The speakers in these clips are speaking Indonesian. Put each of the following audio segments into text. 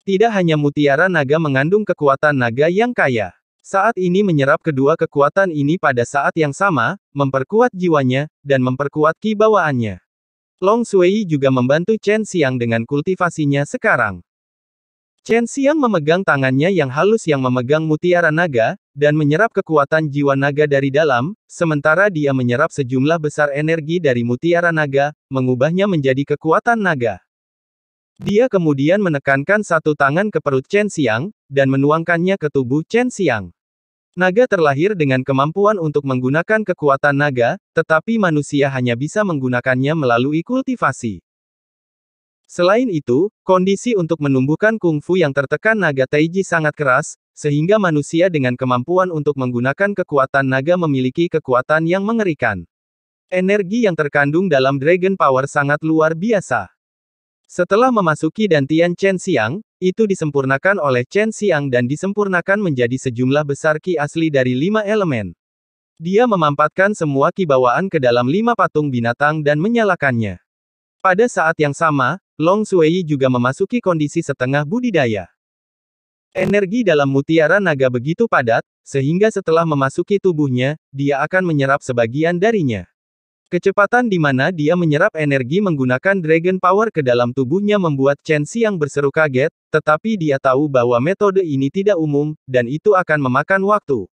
Tidak hanya mutiara naga mengandung kekuatan naga yang kaya. Saat ini menyerap kedua kekuatan ini pada saat yang sama, memperkuat jiwanya, dan memperkuat kibawaannya. Long Sui juga membantu Chen Xiang dengan kultivasinya sekarang. Chen Xiang memegang tangannya yang halus yang memegang mutiara naga, dan menyerap kekuatan jiwa naga dari dalam, sementara dia menyerap sejumlah besar energi dari mutiara naga, mengubahnya menjadi kekuatan naga. Dia kemudian menekankan satu tangan ke perut Chen Xiang, dan menuangkannya ke tubuh Chen Xiang. Naga terlahir dengan kemampuan untuk menggunakan kekuatan naga, tetapi manusia hanya bisa menggunakannya melalui kultivasi. Selain itu, kondisi untuk menumbuhkan kungfu yang tertekan naga Taiji sangat keras, sehingga manusia dengan kemampuan untuk menggunakan kekuatan naga memiliki kekuatan yang mengerikan. Energi yang terkandung dalam Dragon Power sangat luar biasa. Setelah memasuki dantian Chen Xiang, itu disempurnakan oleh Chen Xiang dan disempurnakan menjadi sejumlah besar ki asli dari lima elemen. Dia memampatkan semua ki bawaan ke dalam lima patung binatang dan menyalakannya. Pada saat yang sama, Long Sui juga memasuki kondisi setengah budidaya. Energi dalam mutiara naga begitu padat, sehingga setelah memasuki tubuhnya, dia akan menyerap sebagian darinya. Kecepatan di mana dia menyerap energi menggunakan Dragon Power ke dalam tubuhnya membuat Chen Xiang berseru kaget, tetapi dia tahu bahwa metode ini tidak umum, dan itu akan memakan waktu.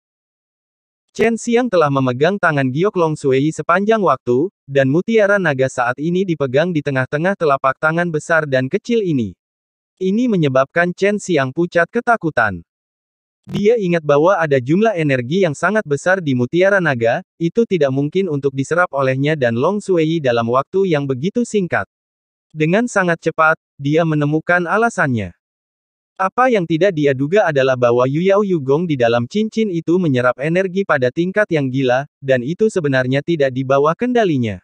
Chen Xiang telah memegang tangan Giok Long Sui sepanjang waktu, dan mutiara naga saat ini dipegang di tengah-tengah telapak tangan besar dan kecil ini. Ini menyebabkan Chen Xiang pucat ketakutan. Dia ingat bahwa ada jumlah energi yang sangat besar di mutiara naga, itu tidak mungkin untuk diserap olehnya dan Long Sui dalam waktu yang begitu singkat. Dengan sangat cepat, dia menemukan alasannya. Apa yang tidak dia duga adalah bahwa Yu Yuyao Yugong di dalam cincin itu menyerap energi pada tingkat yang gila, dan itu sebenarnya tidak di bawah kendalinya.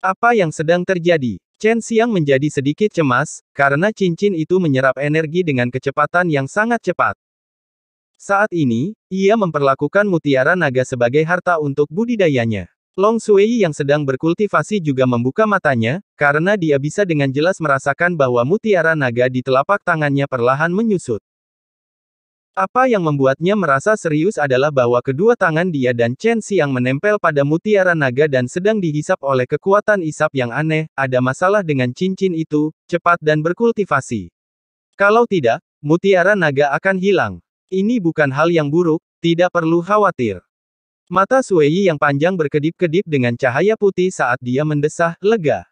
Apa yang sedang terjadi? Chen Xiang menjadi sedikit cemas, karena cincin itu menyerap energi dengan kecepatan yang sangat cepat. Saat ini, ia memperlakukan mutiara naga sebagai harta untuk budidayanya. Long Sui yang sedang berkultivasi juga membuka matanya, karena dia bisa dengan jelas merasakan bahwa mutiara naga di telapak tangannya perlahan menyusut. Apa yang membuatnya merasa serius adalah bahwa kedua tangan dia dan Chen Xiang menempel pada mutiara naga dan sedang dihisap oleh kekuatan isap yang aneh, ada masalah dengan cincin itu, cepat dan berkultivasi. Kalau tidak, mutiara naga akan hilang. Ini bukan hal yang buruk, tidak perlu khawatir. Mata Sueyi yang panjang berkedip-kedip dengan cahaya putih saat dia mendesah, lega.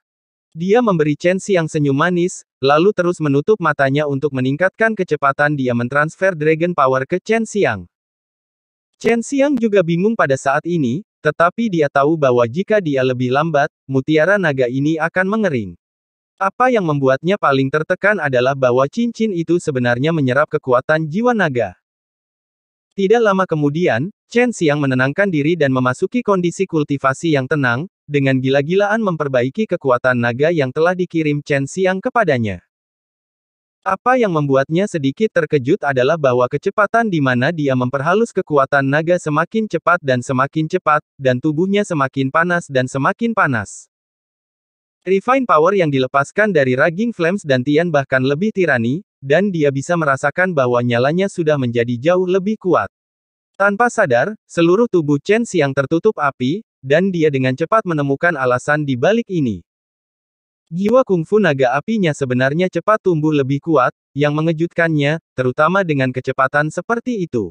Dia memberi Chen Xiang senyum manis, lalu terus menutup matanya untuk meningkatkan kecepatan dia mentransfer Dragon Power ke Chen Xiang. Chen Xiang juga bingung pada saat ini, tetapi dia tahu bahwa jika dia lebih lambat, mutiara naga ini akan mengering. Apa yang membuatnya paling tertekan adalah bahwa cincin itu sebenarnya menyerap kekuatan jiwa naga. Tidak lama kemudian, Chen Xiang menenangkan diri dan memasuki kondisi kultivasi yang tenang, dengan gila-gilaan memperbaiki kekuatan naga yang telah dikirim Chen Xiang kepadanya. Apa yang membuatnya sedikit terkejut adalah bahwa kecepatan di mana dia memperhalus kekuatan naga semakin cepat dan semakin cepat, dan tubuhnya semakin panas dan semakin panas. Refine power yang dilepaskan dari Raging Flames dan Tian bahkan lebih tirani, dan dia bisa merasakan bahwa nyalanya sudah menjadi jauh lebih kuat. Tanpa sadar, seluruh tubuh Chen Xiang tertutup api, dan dia dengan cepat menemukan alasan di balik ini. Jiwa kungfu naga apinya sebenarnya cepat tumbuh lebih kuat, yang mengejutkannya, terutama dengan kecepatan seperti itu.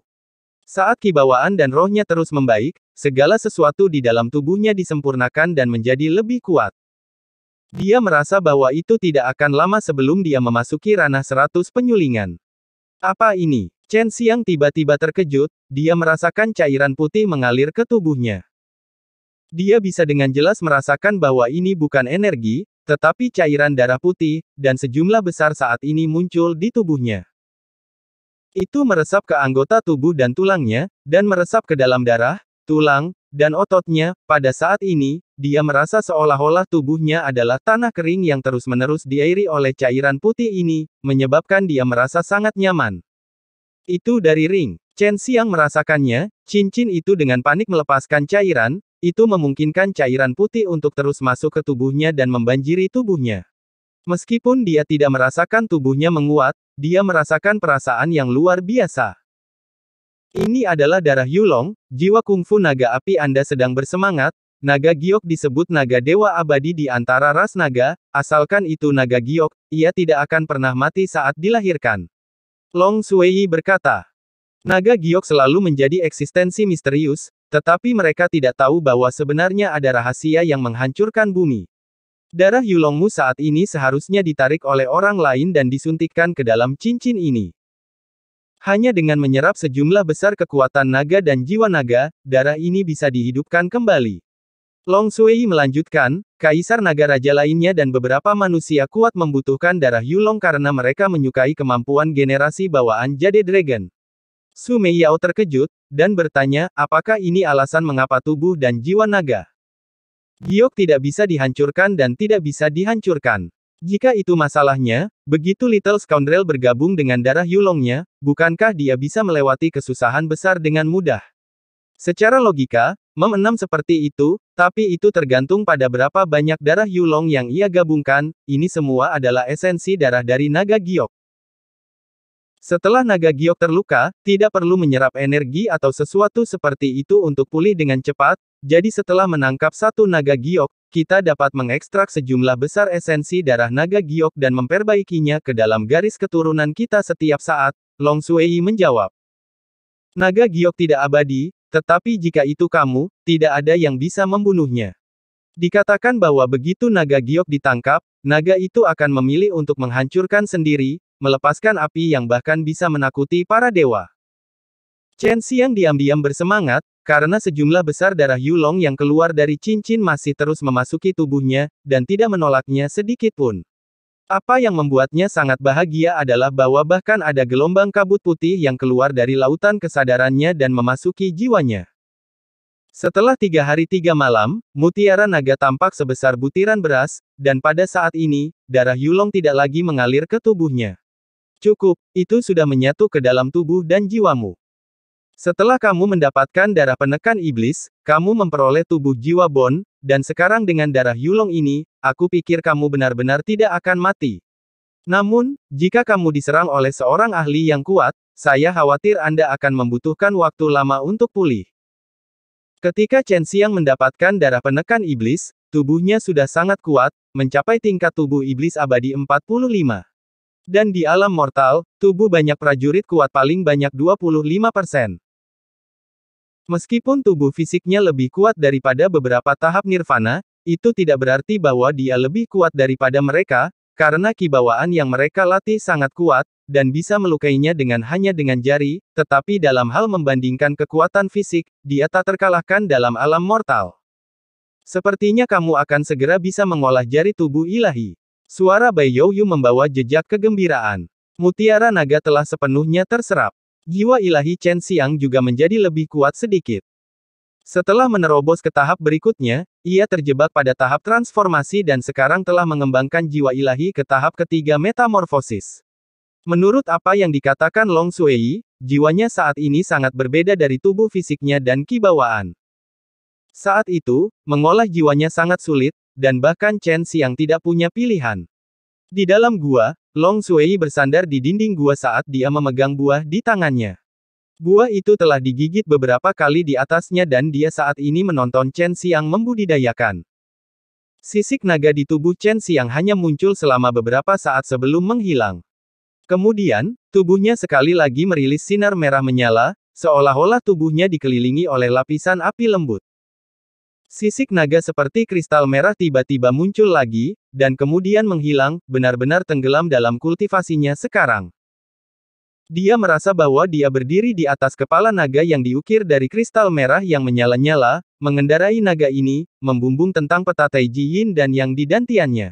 Saat kibawaan dan rohnya terus membaik, segala sesuatu di dalam tubuhnya disempurnakan dan menjadi lebih kuat. Dia merasa bahwa itu tidak akan lama sebelum dia memasuki ranah seratus penyulingan. Apa ini? Chen Xiang tiba-tiba terkejut, dia merasakan cairan putih mengalir ke tubuhnya. Dia bisa dengan jelas merasakan bahwa ini bukan energi, tetapi cairan darah putih, dan sejumlah besar saat ini muncul di tubuhnya. Itu meresap ke anggota tubuh dan tulangnya, dan meresap ke dalam darah, tulang, dan ototnya, pada saat ini, dia merasa seolah-olah tubuhnya adalah tanah kering yang terus-menerus diairi oleh cairan putih ini, menyebabkan dia merasa sangat nyaman. Itu dari ring. Chen Xiang merasakannya, cincin itu dengan panik melepaskan cairan, itu memungkinkan cairan putih untuk terus masuk ke tubuhnya dan membanjiri tubuhnya. Meskipun dia tidak merasakan tubuhnya menguat, dia merasakan perasaan yang luar biasa. Ini adalah darah Yulong, jiwa kungfu naga api Anda sedang bersemangat, Naga giok disebut naga dewa abadi di antara ras naga, asalkan itu naga giok, ia tidak akan pernah mati saat dilahirkan. Long Sui berkata, naga giok selalu menjadi eksistensi misterius, tetapi mereka tidak tahu bahwa sebenarnya ada rahasia yang menghancurkan bumi. Darah Yulongmu saat ini seharusnya ditarik oleh orang lain dan disuntikkan ke dalam cincin ini. Hanya dengan menyerap sejumlah besar kekuatan naga dan jiwa naga, darah ini bisa dihidupkan kembali. Long Sui melanjutkan, kaisar naga raja lainnya dan beberapa manusia kuat membutuhkan darah Yulong karena mereka menyukai kemampuan generasi bawaan Jade Dragon. Su Meiyao terkejut, dan bertanya, apakah ini alasan mengapa tubuh dan jiwa naga? Giok tidak bisa dihancurkan dan tidak bisa dihancurkan. Jika itu masalahnya, begitu Little Scoundrel bergabung dengan darah Yulongnya, bukankah dia bisa melewati kesusahan besar dengan mudah? Secara logika, Memenam seperti itu, tapi itu tergantung pada berapa banyak darah Yulong yang ia gabungkan, ini semua adalah esensi darah dari naga giok. Setelah naga giok terluka, tidak perlu menyerap energi atau sesuatu seperti itu untuk pulih dengan cepat, jadi setelah menangkap satu naga giok, kita dapat mengekstrak sejumlah besar esensi darah naga giok dan memperbaikinya ke dalam garis keturunan kita setiap saat, Long Suei menjawab. Naga giok tidak abadi, tetapi jika itu kamu, tidak ada yang bisa membunuhnya. Dikatakan bahwa begitu naga giok ditangkap, naga itu akan memilih untuk menghancurkan sendiri, melepaskan api yang bahkan bisa menakuti para dewa. Chen Xiang diam-diam bersemangat, karena sejumlah besar darah Yulong yang keluar dari cincin masih terus memasuki tubuhnya, dan tidak menolaknya sedikitpun. Apa yang membuatnya sangat bahagia adalah bahwa bahkan ada gelombang kabut putih yang keluar dari lautan kesadarannya dan memasuki jiwanya. Setelah tiga hari tiga malam, mutiara naga tampak sebesar butiran beras, dan pada saat ini, darah Yulong tidak lagi mengalir ke tubuhnya. Cukup, itu sudah menyatu ke dalam tubuh dan jiwamu. Setelah kamu mendapatkan darah penekan iblis, kamu memperoleh tubuh jiwa Bon, dan sekarang dengan darah Yulong ini, aku pikir kamu benar-benar tidak akan mati. Namun, jika kamu diserang oleh seorang ahli yang kuat, saya khawatir Anda akan membutuhkan waktu lama untuk pulih. Ketika Chen Xiang mendapatkan darah penekan iblis, tubuhnya sudah sangat kuat, mencapai tingkat tubuh iblis abadi 45. Dan di alam mortal, tubuh banyak prajurit kuat paling banyak 25%. Meskipun tubuh fisiknya lebih kuat daripada beberapa tahap nirvana, itu tidak berarti bahwa dia lebih kuat daripada mereka, karena kibawaan yang mereka latih sangat kuat, dan bisa melukainya dengan hanya dengan jari, tetapi dalam hal membandingkan kekuatan fisik, dia tak terkalahkan dalam alam mortal. Sepertinya kamu akan segera bisa mengolah jari tubuh ilahi. Suara Bai Youyu membawa jejak kegembiraan. Mutiara naga telah sepenuhnya terserap. Jiwa ilahi Chen Xiang juga menjadi lebih kuat sedikit. Setelah menerobos ke tahap berikutnya, ia terjebak pada tahap transformasi dan sekarang telah mengembangkan jiwa ilahi ke tahap ketiga metamorfosis. Menurut apa yang dikatakan Long Sui, jiwanya saat ini sangat berbeda dari tubuh fisiknya dan kibawaan. Saat itu, mengolah jiwanya sangat sulit, dan bahkan Chen Xiang tidak punya pilihan. Di dalam gua, Long Sui bersandar di dinding gua saat dia memegang buah di tangannya. Buah itu telah digigit beberapa kali di atasnya dan dia saat ini menonton Chen Xiang membudidayakan. Sisik naga di tubuh Chen Xiang hanya muncul selama beberapa saat sebelum menghilang. Kemudian, tubuhnya sekali lagi merilis sinar merah menyala, seolah-olah tubuhnya dikelilingi oleh lapisan api lembut. Sisik naga seperti kristal merah tiba-tiba muncul lagi, dan kemudian menghilang, benar-benar tenggelam dalam kultivasinya sekarang. Dia merasa bahwa dia berdiri di atas kepala naga yang diukir dari kristal merah yang menyala-nyala, mengendarai naga ini, membumbung tentang peta Taiji Yin dan yang didantiannya.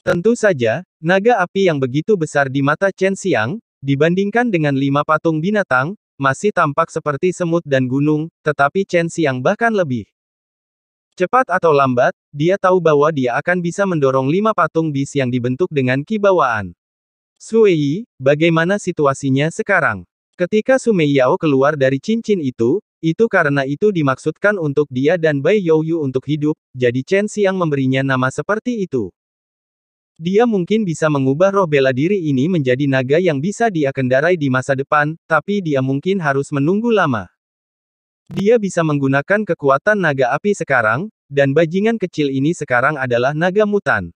Tentu saja, naga api yang begitu besar di mata Chen Xiang, dibandingkan dengan lima patung binatang, masih tampak seperti semut dan gunung, tetapi Chen Xiang bahkan lebih. Cepat atau lambat, dia tahu bahwa dia akan bisa mendorong lima patung bis yang dibentuk dengan kibawaan. Suei, Sueyi, bagaimana situasinya sekarang? Ketika Sumei Yao keluar dari cincin itu, itu karena itu dimaksudkan untuk dia dan Bai Youyu untuk hidup, jadi Chen Xiang memberinya nama seperti itu. Dia mungkin bisa mengubah roh bela diri ini menjadi naga yang bisa dia kendarai di masa depan, tapi dia mungkin harus menunggu lama. Dia bisa menggunakan kekuatan naga api sekarang, dan bajingan kecil ini sekarang adalah naga mutan.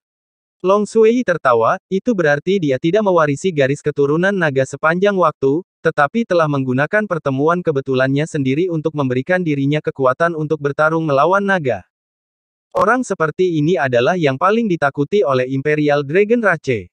Long Sui tertawa, itu berarti dia tidak mewarisi garis keturunan naga sepanjang waktu, tetapi telah menggunakan pertemuan kebetulannya sendiri untuk memberikan dirinya kekuatan untuk bertarung melawan naga. Orang seperti ini adalah yang paling ditakuti oleh Imperial Dragon Race.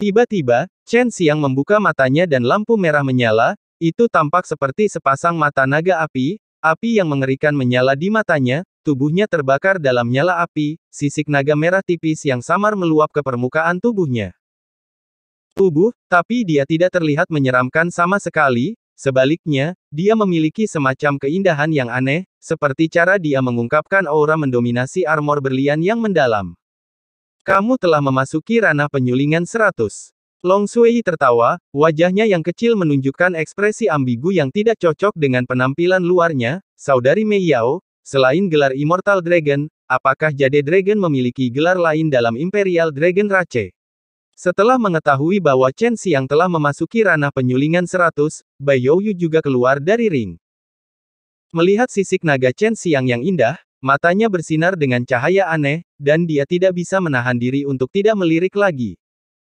Tiba-tiba, Chen Xiang membuka matanya dan lampu merah menyala, itu tampak seperti sepasang mata naga api, api yang mengerikan menyala di matanya, tubuhnya terbakar dalam nyala api, sisik naga merah tipis yang samar meluap ke permukaan tubuhnya. Tubuh, tapi dia tidak terlihat menyeramkan sama sekali, sebaliknya, dia memiliki semacam keindahan yang aneh, seperti cara dia mengungkapkan aura mendominasi armor berlian yang mendalam. Kamu telah memasuki ranah penyulingan 100. Long Sui tertawa, wajahnya yang kecil menunjukkan ekspresi ambigu yang tidak cocok dengan penampilan luarnya, saudari Mei Yao, selain gelar Immortal Dragon, apakah Jade Dragon memiliki gelar lain dalam Imperial Dragon Race? Setelah mengetahui bahwa Chen Xiang telah memasuki ranah penyulingan 100, Bai Youyu juga keluar dari ring. Melihat sisik naga Chen Xiang yang indah, matanya bersinar dengan cahaya aneh, dan dia tidak bisa menahan diri untuk tidak melirik lagi.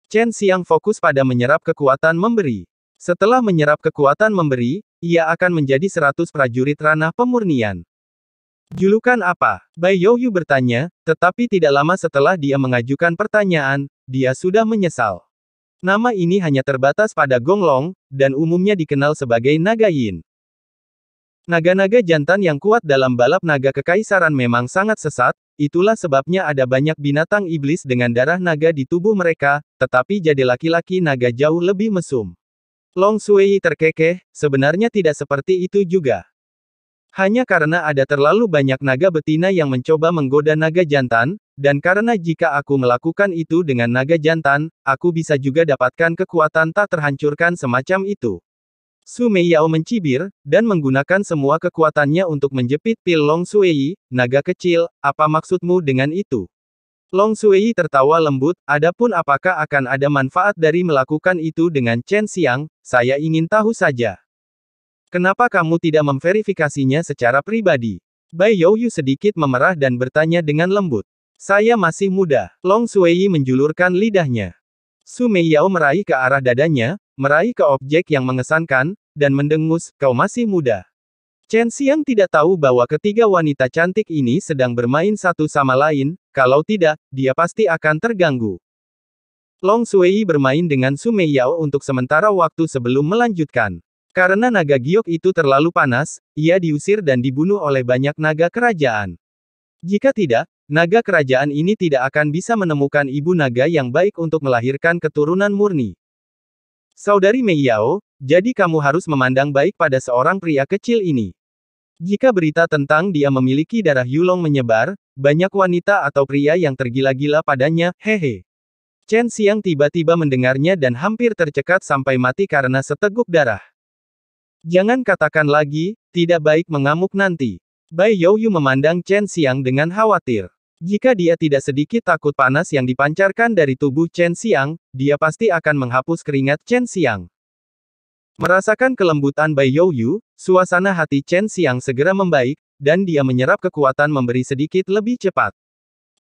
Chen Xiang fokus pada menyerap kekuatan memberi. Setelah menyerap kekuatan memberi, ia akan menjadi 100 prajurit ranah pemurnian. Julukan apa? Bai Youyu bertanya, tetapi tidak lama setelah dia mengajukan pertanyaan, dia sudah menyesal. Nama ini hanya terbatas pada Gonglong, dan umumnya dikenal sebagai Naga Naga-naga jantan yang kuat dalam balap naga kekaisaran memang sangat sesat, itulah sebabnya ada banyak binatang iblis dengan darah naga di tubuh mereka, tetapi jadi laki-laki naga jauh lebih mesum. Long Sui terkekeh, sebenarnya tidak seperti itu juga. Hanya karena ada terlalu banyak naga betina yang mencoba menggoda naga jantan, dan karena jika aku melakukan itu dengan naga jantan, aku bisa juga dapatkan kekuatan tak terhancurkan semacam itu. Su Meiyao mencibir, dan menggunakan semua kekuatannya untuk menjepit pil Long Suei, naga kecil, apa maksudmu dengan itu? Long Suei tertawa lembut, adapun apakah akan ada manfaat dari melakukan itu dengan Chen Xiang, saya ingin tahu saja. Kenapa kamu tidak memverifikasinya secara pribadi? Bai Youyu sedikit memerah dan bertanya dengan lembut. Saya masih muda. Long Suei menjulurkan lidahnya. Su Meiyao meraih ke arah dadanya, meraih ke objek yang mengesankan, dan mendengus, kau masih muda. Chen Xiang tidak tahu bahwa ketiga wanita cantik ini sedang bermain satu sama lain, kalau tidak, dia pasti akan terganggu. Long Sui bermain dengan Sumeyao Yao untuk sementara waktu sebelum melanjutkan. Karena naga giok itu terlalu panas, ia diusir dan dibunuh oleh banyak naga kerajaan. Jika tidak, naga kerajaan ini tidak akan bisa menemukan ibu naga yang baik untuk melahirkan keturunan murni. Saudari Mei Yao, jadi kamu harus memandang baik pada seorang pria kecil ini. Jika berita tentang dia memiliki darah Yulong menyebar, banyak wanita atau pria yang tergila-gila padanya, hehe. Chen Xiang tiba-tiba mendengarnya dan hampir tercekat sampai mati karena seteguk darah. Jangan katakan lagi, tidak baik mengamuk nanti. Bai Youyu memandang Chen Xiang dengan khawatir. Jika dia tidak sedikit takut panas yang dipancarkan dari tubuh Chen Xiang, dia pasti akan menghapus keringat Chen Xiang. Merasakan kelembutan Bai Youyu, suasana hati Chen Xiang segera membaik, dan dia menyerap kekuatan memberi sedikit lebih cepat.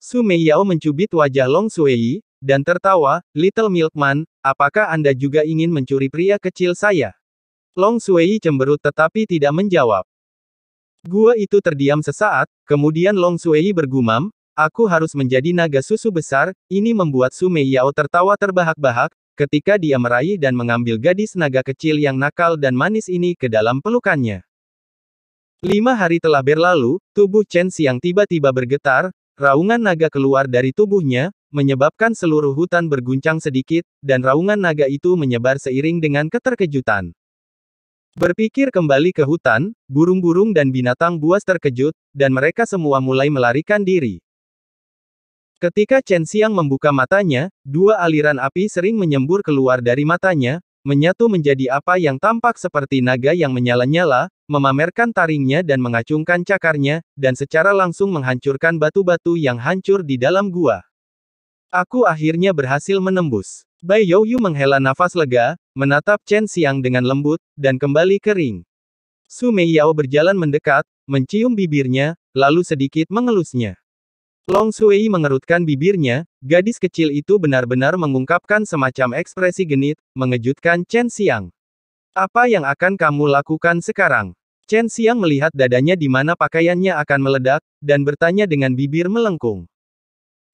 Su Mei Yao mencubit wajah Long Suei, dan tertawa, Little Milkman, apakah Anda juga ingin mencuri pria kecil saya? Long Suei cemberut tetapi tidak menjawab. Gua itu terdiam sesaat, kemudian Long Suei bergumam, Aku harus menjadi naga susu besar, ini membuat Sume Yao tertawa terbahak-bahak, ketika dia meraih dan mengambil gadis naga kecil yang nakal dan manis ini ke dalam pelukannya. Lima hari telah berlalu, tubuh Chen Xiang tiba-tiba bergetar, raungan naga keluar dari tubuhnya, menyebabkan seluruh hutan berguncang sedikit, dan raungan naga itu menyebar seiring dengan keterkejutan. Berpikir kembali ke hutan, burung-burung dan binatang buas terkejut, dan mereka semua mulai melarikan diri. Ketika Chen Xiang membuka matanya, dua aliran api sering menyembur keluar dari matanya, menyatu menjadi apa yang tampak seperti naga yang menyala-nyala, memamerkan taringnya dan mengacungkan cakarnya, dan secara langsung menghancurkan batu-batu yang hancur di dalam gua. Aku akhirnya berhasil menembus. Bai Youyu menghela nafas lega, menatap Chen Xiang dengan lembut, dan kembali kering. Su Yao berjalan mendekat, mencium bibirnya, lalu sedikit mengelusnya. Long Sui mengerutkan bibirnya, gadis kecil itu benar-benar mengungkapkan semacam ekspresi genit, mengejutkan Chen Xiang. Apa yang akan kamu lakukan sekarang? Chen Xiang melihat dadanya di mana pakaiannya akan meledak, dan bertanya dengan bibir melengkung.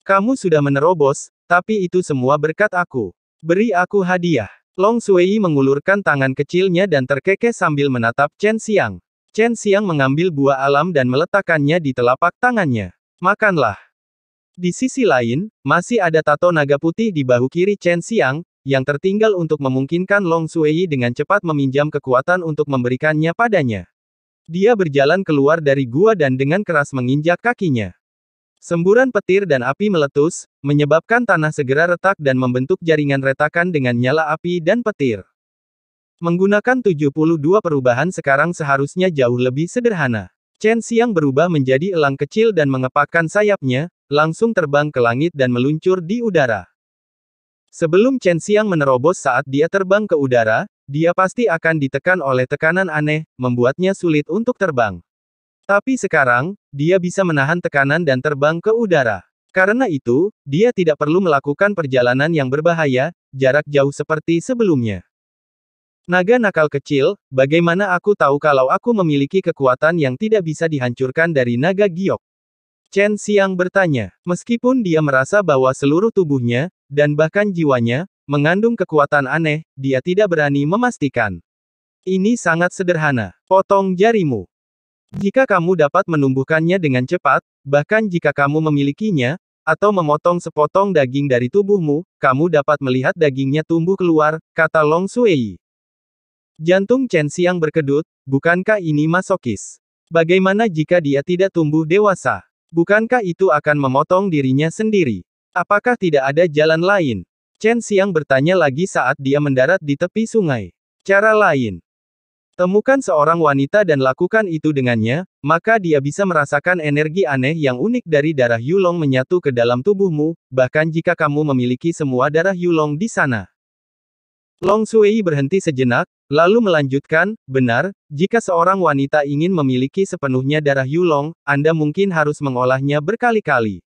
Kamu sudah menerobos, tapi itu semua berkat aku. Beri aku hadiah. Long Sui mengulurkan tangan kecilnya dan terkekeh sambil menatap Chen Xiang. Chen Xiang mengambil buah alam dan meletakkannya di telapak tangannya. Makanlah. Di sisi lain, masih ada tato naga putih di bahu kiri Chen Xiang, yang tertinggal untuk memungkinkan Long Sueyi dengan cepat meminjam kekuatan untuk memberikannya padanya. Dia berjalan keluar dari gua dan dengan keras menginjak kakinya. Semburan petir dan api meletus, menyebabkan tanah segera retak dan membentuk jaringan retakan dengan nyala api dan petir. Menggunakan 72 perubahan sekarang seharusnya jauh lebih sederhana. Chen Xiang berubah menjadi elang kecil dan mengepakkan sayapnya, langsung terbang ke langit dan meluncur di udara. Sebelum Chen Xiang menerobos saat dia terbang ke udara, dia pasti akan ditekan oleh tekanan aneh, membuatnya sulit untuk terbang. Tapi sekarang, dia bisa menahan tekanan dan terbang ke udara. Karena itu, dia tidak perlu melakukan perjalanan yang berbahaya, jarak jauh seperti sebelumnya. Naga nakal kecil, bagaimana aku tahu kalau aku memiliki kekuatan yang tidak bisa dihancurkan dari naga giok? Chen Xiang bertanya, meskipun dia merasa bahwa seluruh tubuhnya, dan bahkan jiwanya, mengandung kekuatan aneh, dia tidak berani memastikan. Ini sangat sederhana. Potong jarimu. Jika kamu dapat menumbuhkannya dengan cepat, bahkan jika kamu memilikinya, atau memotong sepotong daging dari tubuhmu, kamu dapat melihat dagingnya tumbuh keluar, kata Long Sui. Jantung Chen Xiang berkedut, bukankah ini masokis? Bagaimana jika dia tidak tumbuh dewasa? Bukankah itu akan memotong dirinya sendiri? Apakah tidak ada jalan lain? Chen Xiang bertanya lagi saat dia mendarat di tepi sungai. Cara lain. Temukan seorang wanita dan lakukan itu dengannya, maka dia bisa merasakan energi aneh yang unik dari darah Yulong menyatu ke dalam tubuhmu, bahkan jika kamu memiliki semua darah Yulong di sana. Long Sui berhenti sejenak, lalu melanjutkan, benar, jika seorang wanita ingin memiliki sepenuhnya darah Yulong, Anda mungkin harus mengolahnya berkali-kali.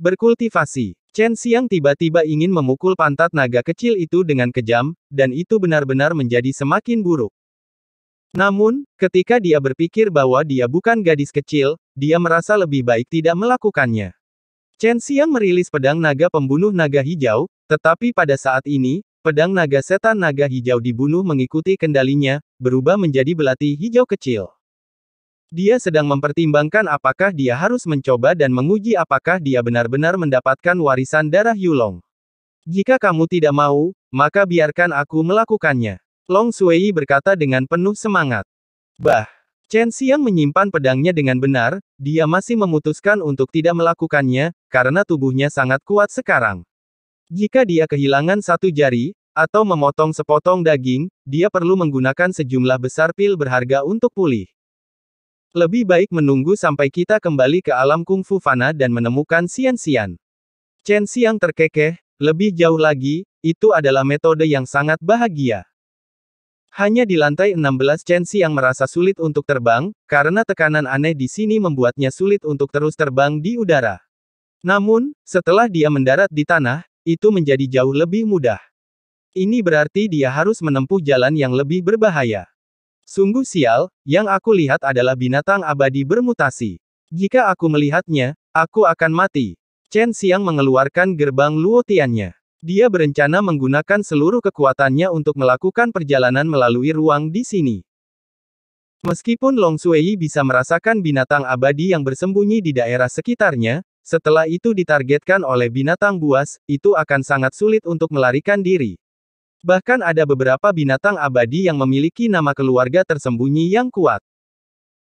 Berkultivasi. Chen Xiang tiba-tiba ingin memukul pantat naga kecil itu dengan kejam, dan itu benar-benar menjadi semakin buruk. Namun, ketika dia berpikir bahwa dia bukan gadis kecil, dia merasa lebih baik tidak melakukannya. Chen Xiang merilis pedang naga pembunuh naga hijau, tetapi pada saat ini, Pedang naga setan naga hijau dibunuh mengikuti kendalinya, berubah menjadi belati hijau kecil. Dia sedang mempertimbangkan apakah dia harus mencoba dan menguji apakah dia benar-benar mendapatkan warisan darah Yulong. Jika kamu tidak mau, maka biarkan aku melakukannya. Long Sui berkata dengan penuh semangat. Bah! Chen Xiang menyimpan pedangnya dengan benar, dia masih memutuskan untuk tidak melakukannya, karena tubuhnya sangat kuat sekarang. Jika dia kehilangan satu jari, atau memotong sepotong daging, dia perlu menggunakan sejumlah besar pil berharga untuk pulih. Lebih baik menunggu sampai kita kembali ke alam kungfu fana dan menemukan sian-sian. Chen Xiang terkekeh, lebih jauh lagi, itu adalah metode yang sangat bahagia. Hanya di lantai 16 Chen Xiang merasa sulit untuk terbang, karena tekanan aneh di sini membuatnya sulit untuk terus terbang di udara. Namun, setelah dia mendarat di tanah, itu menjadi jauh lebih mudah. Ini berarti dia harus menempuh jalan yang lebih berbahaya. Sungguh sial, yang aku lihat adalah binatang abadi bermutasi. Jika aku melihatnya, aku akan mati. Chen Xiang mengeluarkan gerbang Luotiannya. Dia berencana menggunakan seluruh kekuatannya untuk melakukan perjalanan melalui ruang di sini. Meskipun Long Sui bisa merasakan binatang abadi yang bersembunyi di daerah sekitarnya, setelah itu ditargetkan oleh binatang buas, itu akan sangat sulit untuk melarikan diri. Bahkan ada beberapa binatang abadi yang memiliki nama keluarga tersembunyi yang kuat.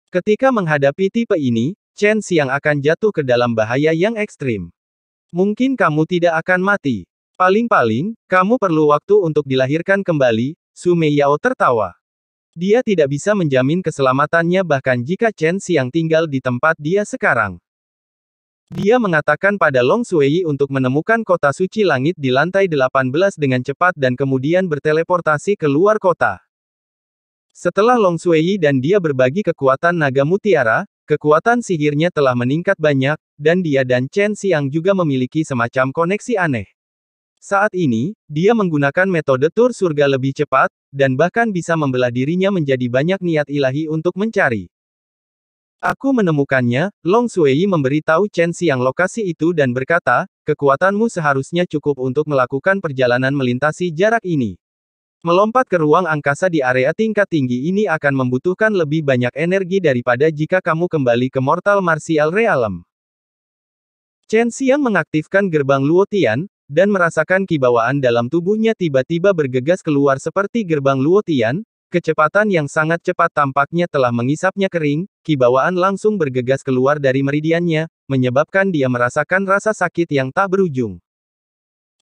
Ketika menghadapi tipe ini, Chen Xiang akan jatuh ke dalam bahaya yang ekstrim. Mungkin kamu tidak akan mati. Paling-paling, kamu perlu waktu untuk dilahirkan kembali, Sume Yao tertawa. Dia tidak bisa menjamin keselamatannya bahkan jika Chen Xiang tinggal di tempat dia sekarang. Dia mengatakan pada Long Sui untuk menemukan kota suci langit di lantai 18 dengan cepat dan kemudian berteleportasi ke luar kota. Setelah Long Sui dan dia berbagi kekuatan naga mutiara, kekuatan sihirnya telah meningkat banyak, dan dia dan Chen Xiang juga memiliki semacam koneksi aneh. Saat ini, dia menggunakan metode tur surga lebih cepat, dan bahkan bisa membelah dirinya menjadi banyak niat ilahi untuk mencari. Aku menemukannya, Long Sui memberitahu Chen Xiang lokasi itu dan berkata, kekuatanmu seharusnya cukup untuk melakukan perjalanan melintasi jarak ini. Melompat ke ruang angkasa di area tingkat tinggi ini akan membutuhkan lebih banyak energi daripada jika kamu kembali ke Mortal Martial Realm. Chen Xiang mengaktifkan gerbang Luotian, dan merasakan kibawaan dalam tubuhnya tiba-tiba bergegas keluar seperti gerbang Luotian, Kecepatan yang sangat cepat tampaknya telah mengisapnya kering, kibawaan langsung bergegas keluar dari meridiannya, menyebabkan dia merasakan rasa sakit yang tak berujung.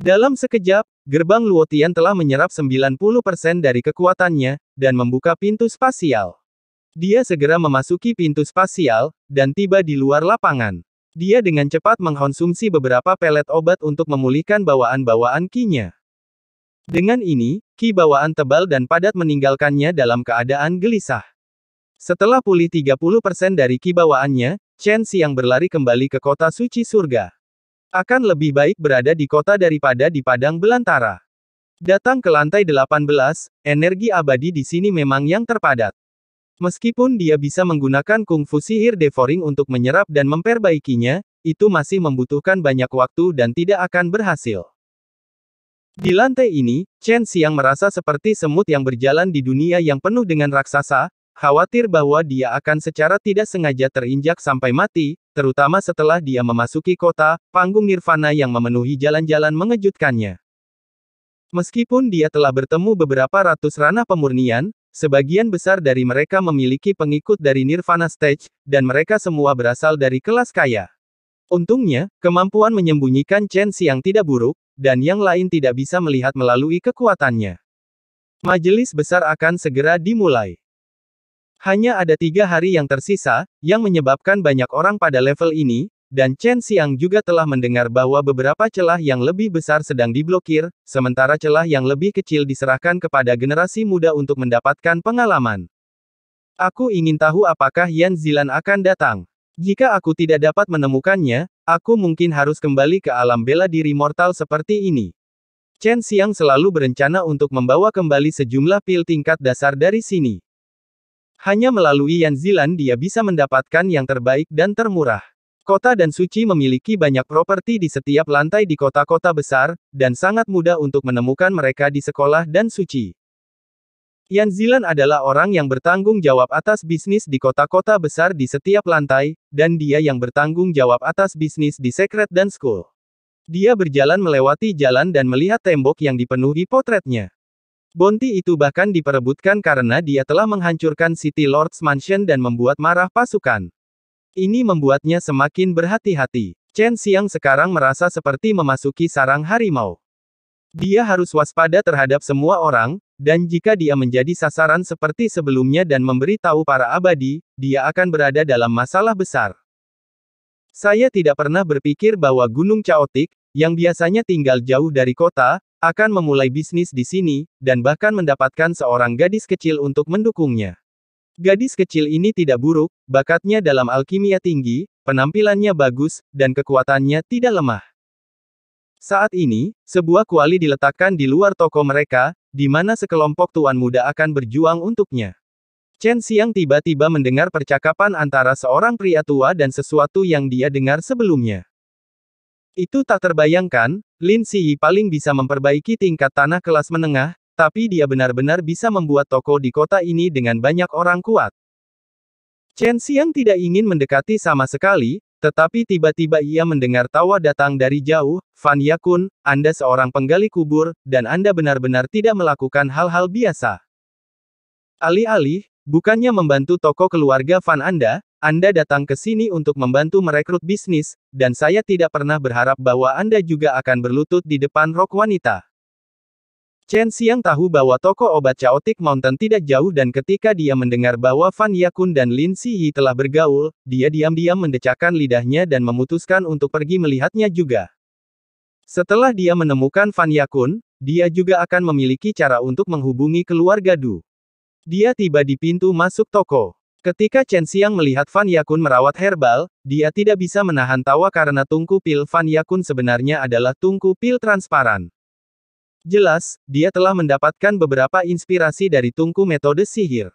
Dalam sekejap, gerbang Luotian telah menyerap 90% dari kekuatannya, dan membuka pintu spasial. Dia segera memasuki pintu spasial, dan tiba di luar lapangan. Dia dengan cepat mengkonsumsi beberapa pelet obat untuk memulihkan bawaan-bawaan kinya. Dengan ini, ki bawaan tebal dan padat meninggalkannya dalam keadaan gelisah. Setelah pulih 30% dari kibawaannya, bawaannya, Chen Xiang berlari kembali ke kota suci surga. Akan lebih baik berada di kota daripada di padang belantara. Datang ke lantai 18, energi abadi di sini memang yang terpadat. Meskipun dia bisa menggunakan kungfu sihir devouring untuk menyerap dan memperbaikinya, itu masih membutuhkan banyak waktu dan tidak akan berhasil. Di lantai ini, Chen Xiang merasa seperti semut yang berjalan di dunia yang penuh dengan raksasa, khawatir bahwa dia akan secara tidak sengaja terinjak sampai mati, terutama setelah dia memasuki kota, panggung nirvana yang memenuhi jalan-jalan mengejutkannya. Meskipun dia telah bertemu beberapa ratus ranah pemurnian, sebagian besar dari mereka memiliki pengikut dari Nirvana Stage, dan mereka semua berasal dari kelas kaya. Untungnya, kemampuan menyembunyikan Chen Xiang tidak buruk, dan yang lain tidak bisa melihat melalui kekuatannya. Majelis besar akan segera dimulai. Hanya ada tiga hari yang tersisa, yang menyebabkan banyak orang pada level ini, dan Chen Xiang juga telah mendengar bahwa beberapa celah yang lebih besar sedang diblokir, sementara celah yang lebih kecil diserahkan kepada generasi muda untuk mendapatkan pengalaman. Aku ingin tahu apakah Yan Zilan akan datang. Jika aku tidak dapat menemukannya, aku mungkin harus kembali ke alam bela diri mortal seperti ini. Chen Xiang selalu berencana untuk membawa kembali sejumlah pil tingkat dasar dari sini. Hanya melalui Yan Zilan dia bisa mendapatkan yang terbaik dan termurah. Kota dan suci memiliki banyak properti di setiap lantai di kota-kota besar, dan sangat mudah untuk menemukan mereka di sekolah dan suci. Yan Zilan adalah orang yang bertanggung jawab atas bisnis di kota-kota besar di setiap lantai, dan dia yang bertanggung jawab atas bisnis di Secret dan School. Dia berjalan melewati jalan dan melihat tembok yang dipenuhi potretnya. Bonti itu bahkan diperebutkan karena dia telah menghancurkan City Lord's Mansion dan membuat marah pasukan. Ini membuatnya semakin berhati-hati. Chen Xiang sekarang merasa seperti memasuki sarang harimau. Dia harus waspada terhadap semua orang, dan jika dia menjadi sasaran seperti sebelumnya dan memberi tahu para abadi, dia akan berada dalam masalah besar. Saya tidak pernah berpikir bahwa Gunung Chaotic, yang biasanya tinggal jauh dari kota, akan memulai bisnis di sini, dan bahkan mendapatkan seorang gadis kecil untuk mendukungnya. Gadis kecil ini tidak buruk, bakatnya dalam alkimia tinggi, penampilannya bagus, dan kekuatannya tidak lemah. Saat ini, sebuah kuali diletakkan di luar toko mereka, di mana sekelompok tuan muda akan berjuang untuknya. Chen Xiang tiba-tiba mendengar percakapan antara seorang pria tua dan sesuatu yang dia dengar sebelumnya. Itu tak terbayangkan, Lin Xi paling bisa memperbaiki tingkat tanah kelas menengah, tapi dia benar-benar bisa membuat toko di kota ini dengan banyak orang kuat. Chen Xiang tidak ingin mendekati sama sekali, tetapi tiba-tiba ia mendengar tawa datang dari jauh, Fan Yakun, Anda seorang penggali kubur, dan Anda benar-benar tidak melakukan hal-hal biasa. Alih-alih, bukannya membantu toko keluarga Fan Anda, Anda datang ke sini untuk membantu merekrut bisnis, dan saya tidak pernah berharap bahwa Anda juga akan berlutut di depan rok wanita. Chen Xiang tahu bahwa toko obat Chaotic Mountain tidak jauh dan ketika dia mendengar bahwa Fan Yakun dan Lin Xiyi telah bergaul, dia diam-diam mendecakkan lidahnya dan memutuskan untuk pergi melihatnya juga. Setelah dia menemukan Fan Yakun, dia juga akan memiliki cara untuk menghubungi keluarga Du. Dia tiba di pintu masuk toko. Ketika Chen Xiang melihat Fan Yakun merawat herbal, dia tidak bisa menahan tawa karena tungku pil Fan Yakun sebenarnya adalah tungku pil transparan. Jelas, dia telah mendapatkan beberapa inspirasi dari tungku metode sihir.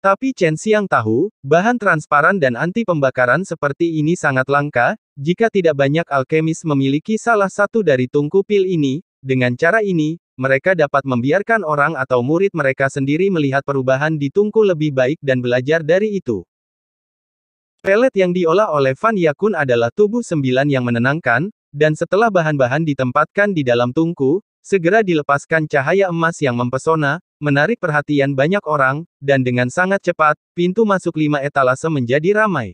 Tapi Chen Xiang tahu, bahan transparan dan anti pembakaran seperti ini sangat langka, jika tidak banyak alkemis memiliki salah satu dari tungku pil ini, dengan cara ini, mereka dapat membiarkan orang atau murid mereka sendiri melihat perubahan di tungku lebih baik dan belajar dari itu. Pelet yang diolah oleh Fan Yakun adalah tubuh sembilan yang menenangkan, dan setelah bahan-bahan ditempatkan di dalam tungku, Segera dilepaskan cahaya emas yang mempesona, menarik perhatian banyak orang, dan dengan sangat cepat, pintu masuk lima etalase menjadi ramai.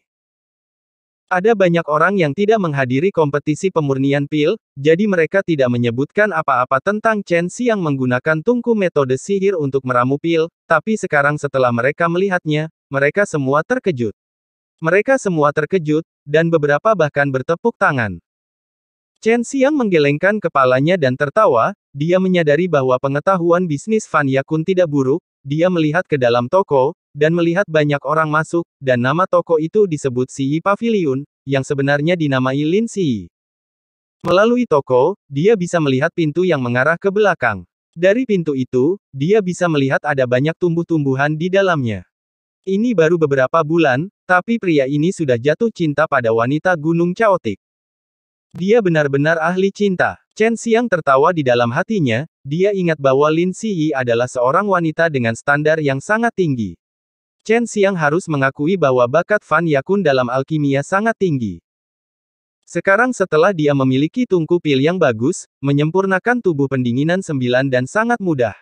Ada banyak orang yang tidak menghadiri kompetisi pemurnian pil, jadi mereka tidak menyebutkan apa-apa tentang Chen Xi yang menggunakan tungku metode sihir untuk meramu pil, tapi sekarang setelah mereka melihatnya, mereka semua terkejut. Mereka semua terkejut, dan beberapa bahkan bertepuk tangan. Chen yang menggelengkan kepalanya dan tertawa, dia menyadari bahwa pengetahuan bisnis Fan Yakun tidak buruk, dia melihat ke dalam toko, dan melihat banyak orang masuk, dan nama toko itu disebut Si e Pavilion, yang sebenarnya dinamai Lin Si. E. Melalui toko, dia bisa melihat pintu yang mengarah ke belakang. Dari pintu itu, dia bisa melihat ada banyak tumbuh-tumbuhan di dalamnya. Ini baru beberapa bulan, tapi pria ini sudah jatuh cinta pada wanita Gunung Chaotic. Dia benar-benar ahli cinta. Chen Xiang tertawa di dalam hatinya, dia ingat bahwa Lin Xiyi adalah seorang wanita dengan standar yang sangat tinggi. Chen Xiang harus mengakui bahwa bakat Fan Yakun dalam alkimia sangat tinggi. Sekarang setelah dia memiliki tungku pil yang bagus, menyempurnakan tubuh pendinginan sembilan dan sangat mudah.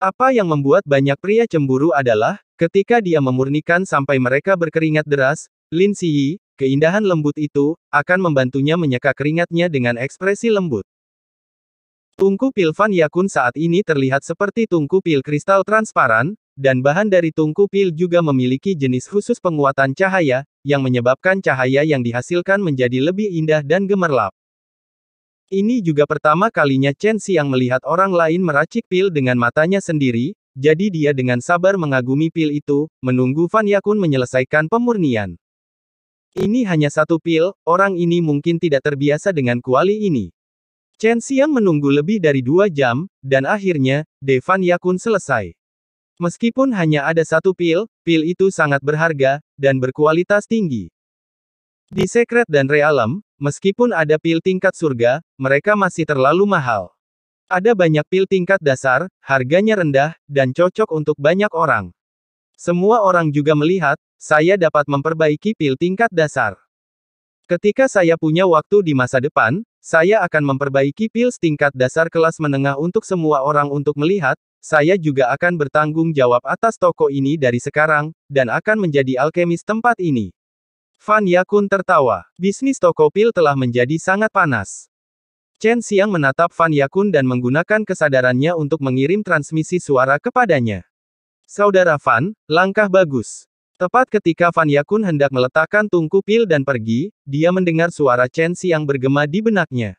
Apa yang membuat banyak pria cemburu adalah, ketika dia memurnikan sampai mereka berkeringat deras, Lin Xiyi, Keindahan lembut itu akan membantunya menyeka keringatnya dengan ekspresi lembut. Tungku pil Van Yakun saat ini terlihat seperti tungku pil kristal transparan, dan bahan dari tungku pil juga memiliki jenis khusus penguatan cahaya, yang menyebabkan cahaya yang dihasilkan menjadi lebih indah dan gemerlap. Ini juga pertama kalinya Chen Xiang melihat orang lain meracik pil dengan matanya sendiri, jadi dia dengan sabar mengagumi pil itu, menunggu Van Yakun menyelesaikan pemurnian. Ini hanya satu pil, orang ini mungkin tidak terbiasa dengan kuali ini. Chen Xiang menunggu lebih dari dua jam, dan akhirnya, Devan Yakun selesai. Meskipun hanya ada satu pil, pil itu sangat berharga, dan berkualitas tinggi. Di Sekret dan Realem, meskipun ada pil tingkat surga, mereka masih terlalu mahal. Ada banyak pil tingkat dasar, harganya rendah, dan cocok untuk banyak orang. Semua orang juga melihat, saya dapat memperbaiki pil tingkat dasar. Ketika saya punya waktu di masa depan, saya akan memperbaiki pil tingkat dasar kelas menengah untuk semua orang untuk melihat, saya juga akan bertanggung jawab atas toko ini dari sekarang, dan akan menjadi alkemis tempat ini. Fan Yakun tertawa. Bisnis toko pil telah menjadi sangat panas. Chen Xiang menatap Fan Yakun dan menggunakan kesadarannya untuk mengirim transmisi suara kepadanya. Saudara Fan, langkah bagus. Tepat ketika Van Yakun hendak meletakkan tungku pil dan pergi, dia mendengar suara Chen yang bergema di benaknya.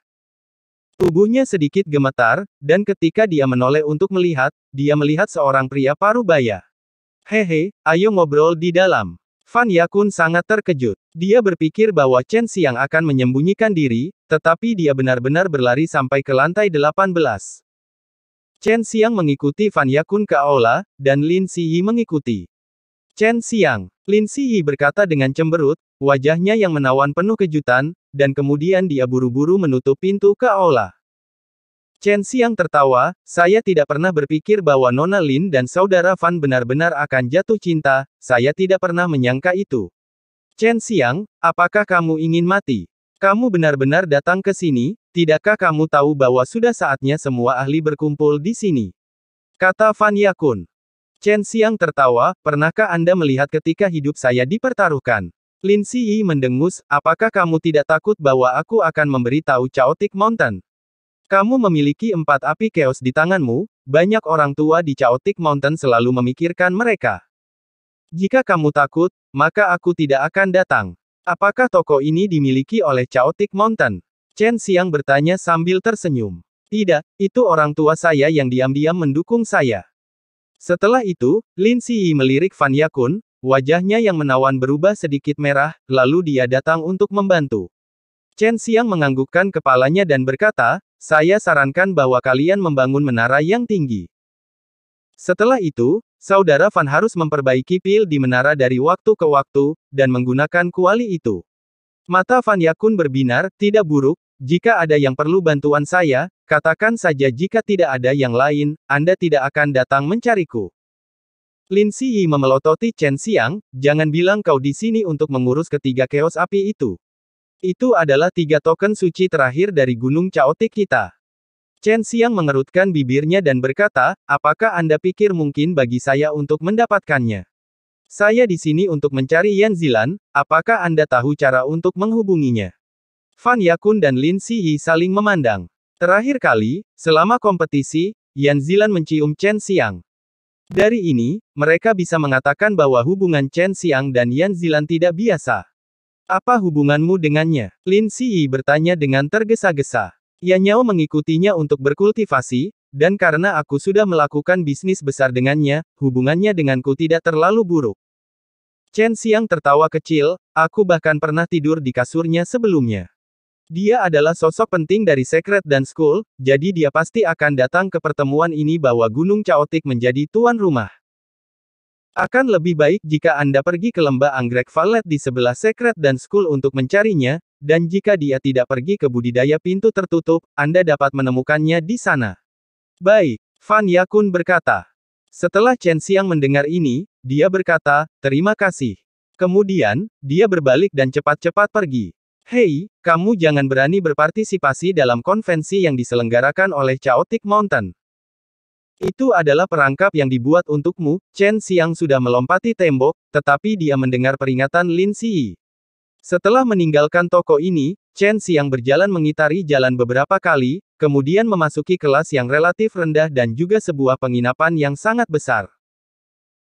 Tubuhnya sedikit gemetar, dan ketika dia menoleh untuk melihat, dia melihat seorang pria paruh parubaya. Hehe, ayo ngobrol di dalam. Van Yakun sangat terkejut. Dia berpikir bahwa Chen Xiang akan menyembunyikan diri, tetapi dia benar-benar berlari sampai ke lantai 18. Chen Xiang mengikuti Van Yakun ke aula, dan Lin Siyi mengikuti. Chen Xiang, Lin Siyi berkata dengan cemberut, wajahnya yang menawan penuh kejutan, dan kemudian dia buru-buru menutup pintu ke aula. Chen Xiang tertawa, saya tidak pernah berpikir bahwa Nona Lin dan saudara Fan benar-benar akan jatuh cinta, saya tidak pernah menyangka itu. Chen Xiang, apakah kamu ingin mati? Kamu benar-benar datang ke sini, tidakkah kamu tahu bahwa sudah saatnya semua ahli berkumpul di sini? Kata Fan Yakun. Chen Xiang tertawa, pernahkah Anda melihat ketika hidup saya dipertaruhkan? Lin Yi mendengus, apakah kamu tidak takut bahwa aku akan memberitahu Chaotic Mountain? Kamu memiliki empat api keos di tanganmu, banyak orang tua di Chaotic Mountain selalu memikirkan mereka. Jika kamu takut, maka aku tidak akan datang. Apakah toko ini dimiliki oleh Chaotic Mountain? Chen Xiang bertanya sambil tersenyum. Tidak, itu orang tua saya yang diam-diam mendukung saya. Setelah itu, Lin Xi melirik Fan Yakun, wajahnya yang menawan berubah sedikit merah, lalu dia datang untuk membantu. Chen Xiang menganggukkan kepalanya dan berkata, saya sarankan bahwa kalian membangun menara yang tinggi. Setelah itu, saudara Fan harus memperbaiki pil di menara dari waktu ke waktu, dan menggunakan kuali itu. Mata Fan Yakun berbinar, tidak buruk, jika ada yang perlu bantuan saya, Katakan saja jika tidak ada yang lain, Anda tidak akan datang mencariku. Lin Yi memelototi Chen Xiang, jangan bilang kau di sini untuk mengurus ketiga keos api itu. Itu adalah tiga token suci terakhir dari Gunung Chaotic kita. Chen Xiang mengerutkan bibirnya dan berkata, apakah Anda pikir mungkin bagi saya untuk mendapatkannya? Saya di sini untuk mencari Yan Zilan, apakah Anda tahu cara untuk menghubunginya? Fan Yakun dan Lin Yi saling memandang. Terakhir kali, selama kompetisi, Yan Zilan mencium Chen Xiang. Dari ini, mereka bisa mengatakan bahwa hubungan Chen Xiang dan Yan Zilan tidak biasa. Apa hubunganmu dengannya? Lin Xiyi bertanya dengan tergesa-gesa. Yan Yao mengikutinya untuk berkultivasi, dan karena aku sudah melakukan bisnis besar dengannya, hubungannya denganku tidak terlalu buruk. Chen Xiang tertawa kecil, aku bahkan pernah tidur di kasurnya sebelumnya. Dia adalah sosok penting dari Secret dan School, jadi dia pasti akan datang ke pertemuan ini bahwa Gunung Chaotic menjadi tuan rumah. Akan lebih baik jika Anda pergi ke lembah anggrek valet di sebelah Secret dan School untuk mencarinya, dan jika dia tidak pergi ke budidaya pintu tertutup, Anda dapat menemukannya di sana. Baik, Fan Yakun berkata. Setelah Chen Xiang mendengar ini, dia berkata, terima kasih. Kemudian, dia berbalik dan cepat-cepat pergi. Hei, kamu jangan berani berpartisipasi dalam konvensi yang diselenggarakan oleh Chaotic Mountain. Itu adalah perangkap yang dibuat untukmu, Chen Xiang sudah melompati tembok, tetapi dia mendengar peringatan Lin Xi. Setelah meninggalkan toko ini, Chen Xiang berjalan mengitari jalan beberapa kali, kemudian memasuki kelas yang relatif rendah dan juga sebuah penginapan yang sangat besar.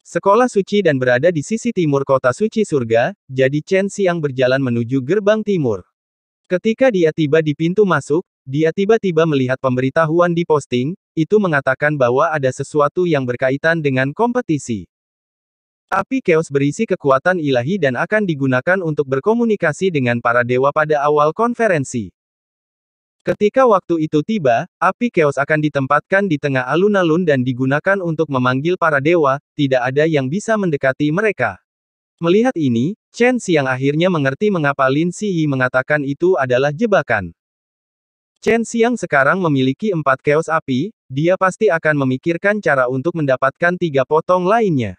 Sekolah suci dan berada di sisi timur kota suci surga, jadi Chen Xiang berjalan menuju gerbang timur. Ketika dia tiba di pintu masuk, dia tiba-tiba melihat pemberitahuan di posting, itu mengatakan bahwa ada sesuatu yang berkaitan dengan kompetisi. Api keos berisi kekuatan ilahi dan akan digunakan untuk berkomunikasi dengan para dewa pada awal konferensi. Ketika waktu itu tiba, api keos akan ditempatkan di tengah alun-alun dan digunakan untuk memanggil para dewa, tidak ada yang bisa mendekati mereka. Melihat ini, Chen Xiang akhirnya mengerti mengapa Lin Xiyi mengatakan itu adalah jebakan. Chen Xiang sekarang memiliki empat keos api, dia pasti akan memikirkan cara untuk mendapatkan tiga potong lainnya.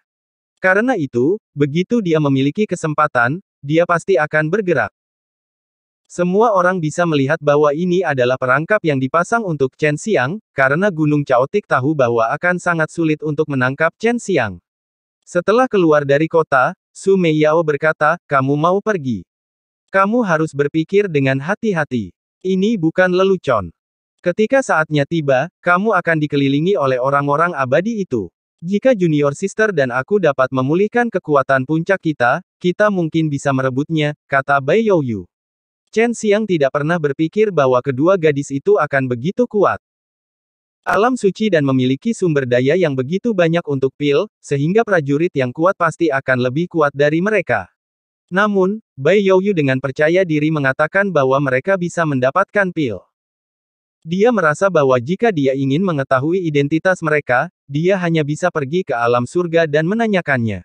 Karena itu, begitu dia memiliki kesempatan, dia pasti akan bergerak. Semua orang bisa melihat bahwa ini adalah perangkap yang dipasang untuk Chen Xiang, karena Gunung Chaotik tahu bahwa akan sangat sulit untuk menangkap Chen Xiang. Setelah keluar dari kota, Su Meiyao berkata, kamu mau pergi. Kamu harus berpikir dengan hati-hati. Ini bukan lelucon. Ketika saatnya tiba, kamu akan dikelilingi oleh orang-orang abadi itu. Jika junior sister dan aku dapat memulihkan kekuatan puncak kita, kita mungkin bisa merebutnya, kata Bai Youyu. Chen Xiang tidak pernah berpikir bahwa kedua gadis itu akan begitu kuat. Alam suci dan memiliki sumber daya yang begitu banyak untuk pil, sehingga prajurit yang kuat pasti akan lebih kuat dari mereka. Namun, Bai Youyu dengan percaya diri mengatakan bahwa mereka bisa mendapatkan pil. Dia merasa bahwa jika dia ingin mengetahui identitas mereka, dia hanya bisa pergi ke alam surga dan menanyakannya.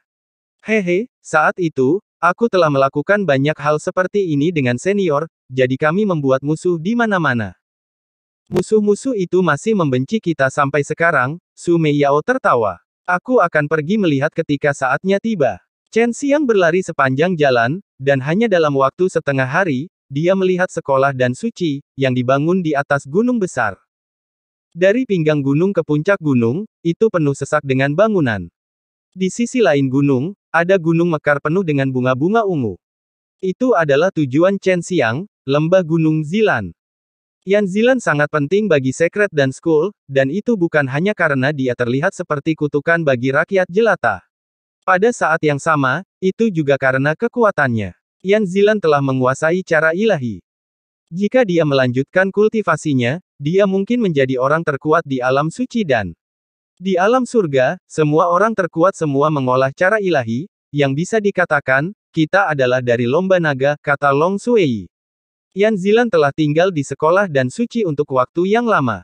Hehe, saat itu, Aku telah melakukan banyak hal seperti ini dengan senior, jadi kami membuat musuh di mana-mana. Musuh-musuh itu masih membenci kita sampai sekarang, Su Meiyao tertawa. Aku akan pergi melihat ketika saatnya tiba. Chen Xiang berlari sepanjang jalan, dan hanya dalam waktu setengah hari, dia melihat sekolah dan suci, yang dibangun di atas gunung besar. Dari pinggang gunung ke puncak gunung, itu penuh sesak dengan bangunan. Di sisi lain gunung, ada gunung mekar penuh dengan bunga-bunga ungu. Itu adalah tujuan Chen Xiang, lembah gunung Zilan. Yan Zilan sangat penting bagi Secret dan School, dan itu bukan hanya karena dia terlihat seperti kutukan bagi rakyat jelata. Pada saat yang sama, itu juga karena kekuatannya. Yan Zilan telah menguasai cara ilahi. Jika dia melanjutkan kultivasinya, dia mungkin menjadi orang terkuat di alam suci dan di alam surga, semua orang terkuat semua mengolah cara ilahi, yang bisa dikatakan, kita adalah dari lomba naga, kata Long Sui. Yan Zilan telah tinggal di sekolah dan suci untuk waktu yang lama.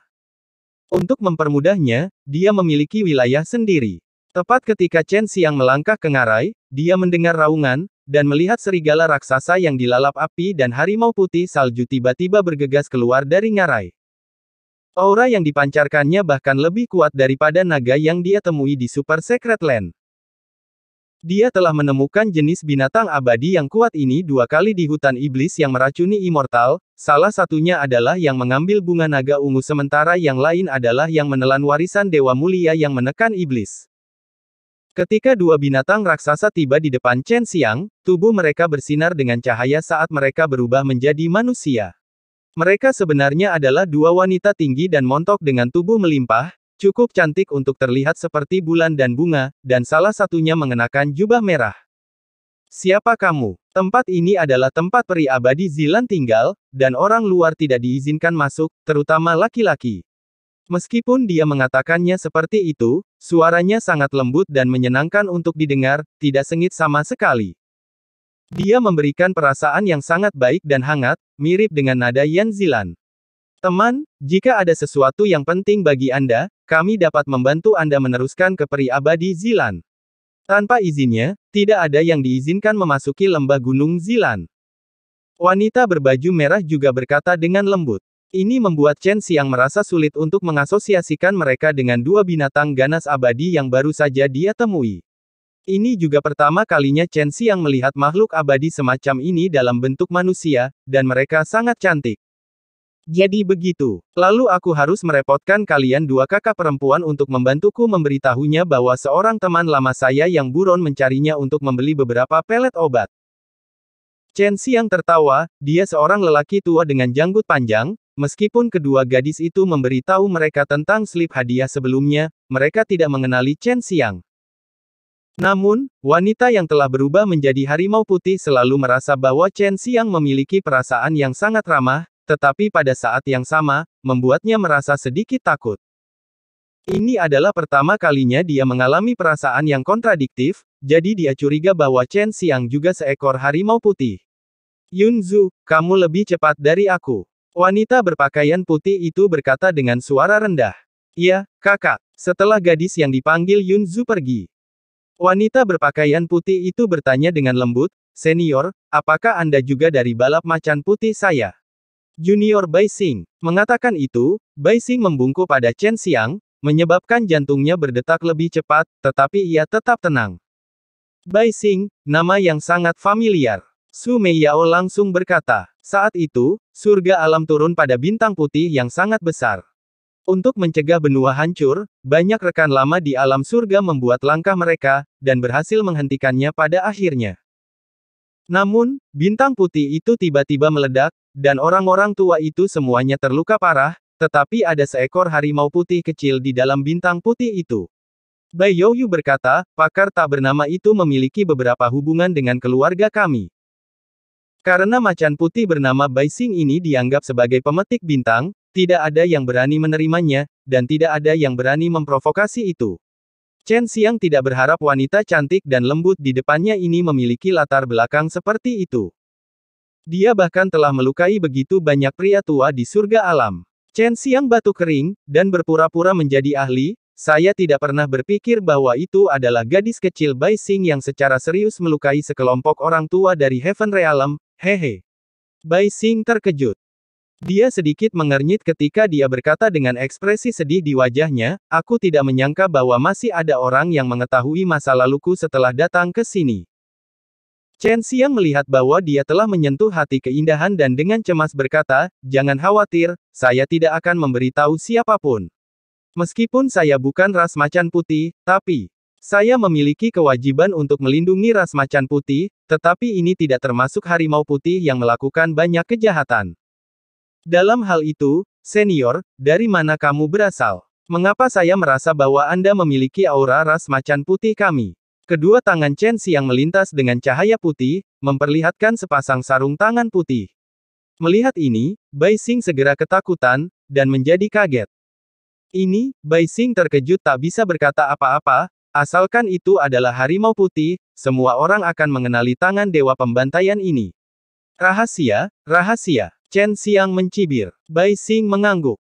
Untuk mempermudahnya, dia memiliki wilayah sendiri. Tepat ketika Chen Siang melangkah ke ngarai, dia mendengar raungan, dan melihat serigala raksasa yang dilalap api dan harimau putih salju tiba-tiba bergegas keluar dari ngarai. Aura yang dipancarkannya bahkan lebih kuat daripada naga yang dia temui di Super Secret Land. Dia telah menemukan jenis binatang abadi yang kuat ini dua kali di hutan iblis yang meracuni immortal, salah satunya adalah yang mengambil bunga naga ungu sementara yang lain adalah yang menelan warisan dewa mulia yang menekan iblis. Ketika dua binatang raksasa tiba di depan Chen Xiang, tubuh mereka bersinar dengan cahaya saat mereka berubah menjadi manusia. Mereka sebenarnya adalah dua wanita tinggi dan montok dengan tubuh melimpah, cukup cantik untuk terlihat seperti bulan dan bunga, dan salah satunya mengenakan jubah merah. Siapa kamu? Tempat ini adalah tempat peri abadi Zilan tinggal, dan orang luar tidak diizinkan masuk, terutama laki-laki. Meskipun dia mengatakannya seperti itu, suaranya sangat lembut dan menyenangkan untuk didengar, tidak sengit sama sekali. Dia memberikan perasaan yang sangat baik dan hangat, mirip dengan nada Yan Zilan. Teman, jika ada sesuatu yang penting bagi Anda, kami dapat membantu Anda meneruskan ke peri abadi Zilan. Tanpa izinnya, tidak ada yang diizinkan memasuki lembah gunung Zilan. Wanita berbaju merah juga berkata dengan lembut. Ini membuat Chen Xiang merasa sulit untuk mengasosiasikan mereka dengan dua binatang ganas abadi yang baru saja dia temui. Ini juga pertama kalinya Chen Xiang melihat makhluk abadi semacam ini dalam bentuk manusia, dan mereka sangat cantik. Jadi begitu. Lalu aku harus merepotkan kalian dua kakak perempuan untuk membantuku memberitahunya bahwa seorang teman lama saya yang buron mencarinya untuk membeli beberapa pelet obat. Chen Xiang tertawa, dia seorang lelaki tua dengan janggut panjang, meskipun kedua gadis itu memberitahu mereka tentang slip hadiah sebelumnya, mereka tidak mengenali Chen Xiang. Namun, wanita yang telah berubah menjadi harimau putih selalu merasa bahwa Chen Xiang memiliki perasaan yang sangat ramah, tetapi pada saat yang sama, membuatnya merasa sedikit takut. Ini adalah pertama kalinya dia mengalami perasaan yang kontradiktif, jadi dia curiga bahwa Chen Xiang juga seekor harimau putih. Yun Zhu, kamu lebih cepat dari aku. Wanita berpakaian putih itu berkata dengan suara rendah. Iya, kakak. Setelah gadis yang dipanggil Yun Zhu pergi, Wanita berpakaian putih itu bertanya dengan lembut, Senior, apakah Anda juga dari balap macan putih saya? Junior Bai Xing. Mengatakan itu, Bai Xing membungkuk pada Chen Xiang, menyebabkan jantungnya berdetak lebih cepat, tetapi ia tetap tenang. Bai Xing, nama yang sangat familiar. Su Mei Yao langsung berkata, saat itu, surga alam turun pada bintang putih yang sangat besar. Untuk mencegah benua hancur, banyak rekan lama di alam surga membuat langkah mereka, dan berhasil menghentikannya pada akhirnya. Namun, bintang putih itu tiba-tiba meledak, dan orang-orang tua itu semuanya terluka parah, tetapi ada seekor harimau putih kecil di dalam bintang putih itu. Bai Youyu berkata, pakar tak bernama itu memiliki beberapa hubungan dengan keluarga kami. Karena macan putih bernama Bai Xing ini dianggap sebagai pemetik bintang, tidak ada yang berani menerimanya, dan tidak ada yang berani memprovokasi itu. Chen Xiang tidak berharap wanita cantik dan lembut di depannya ini memiliki latar belakang seperti itu. Dia bahkan telah melukai begitu banyak pria tua di surga alam. Chen Xiang batu kering, dan berpura-pura menjadi ahli, saya tidak pernah berpikir bahwa itu adalah gadis kecil Bai Xing yang secara serius melukai sekelompok orang tua dari Heaven Realm, hehe. Bai Xing terkejut. Dia sedikit mengernyit ketika dia berkata dengan ekspresi sedih di wajahnya, aku tidak menyangka bahwa masih ada orang yang mengetahui masa laluku setelah datang ke sini. Chen Xiang melihat bahwa dia telah menyentuh hati keindahan dan dengan cemas berkata, jangan khawatir, saya tidak akan memberitahu siapapun. Meskipun saya bukan ras macan putih, tapi saya memiliki kewajiban untuk melindungi ras macan putih, tetapi ini tidak termasuk harimau putih yang melakukan banyak kejahatan. Dalam hal itu, senior, dari mana kamu berasal? Mengapa saya merasa bahwa Anda memiliki aura ras macan putih kami? Kedua tangan Chen Xiang melintas dengan cahaya putih, memperlihatkan sepasang sarung tangan putih. Melihat ini, Bai Xing segera ketakutan, dan menjadi kaget. Ini, Bai Xing terkejut tak bisa berkata apa-apa, asalkan itu adalah harimau putih, semua orang akan mengenali tangan dewa pembantaian ini. Rahasia, rahasia. Chen Xiang mencibir. Bai Xing mengangguk.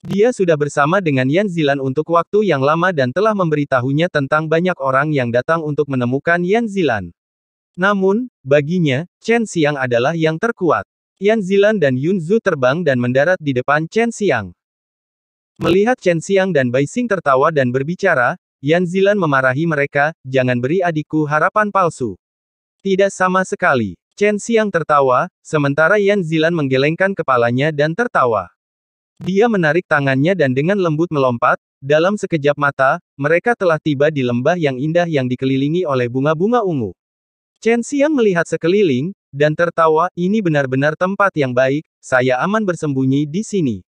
Dia sudah bersama dengan Yan Zilan untuk waktu yang lama dan telah memberitahunya tentang banyak orang yang datang untuk menemukan Yan Zilan. Namun, baginya, Chen Xiang adalah yang terkuat. Yan Zilan dan Yun Zhu terbang dan mendarat di depan Chen Xiang. Melihat Chen Xiang dan Bai Xing tertawa dan berbicara, Yan Zilan memarahi mereka, jangan beri adikku harapan palsu. Tidak sama sekali. Chen Xiang tertawa, sementara Yan Zilan menggelengkan kepalanya dan tertawa. Dia menarik tangannya dan dengan lembut melompat, dalam sekejap mata, mereka telah tiba di lembah yang indah yang dikelilingi oleh bunga-bunga ungu. Chen Xiang melihat sekeliling, dan tertawa, ini benar-benar tempat yang baik, saya aman bersembunyi di sini.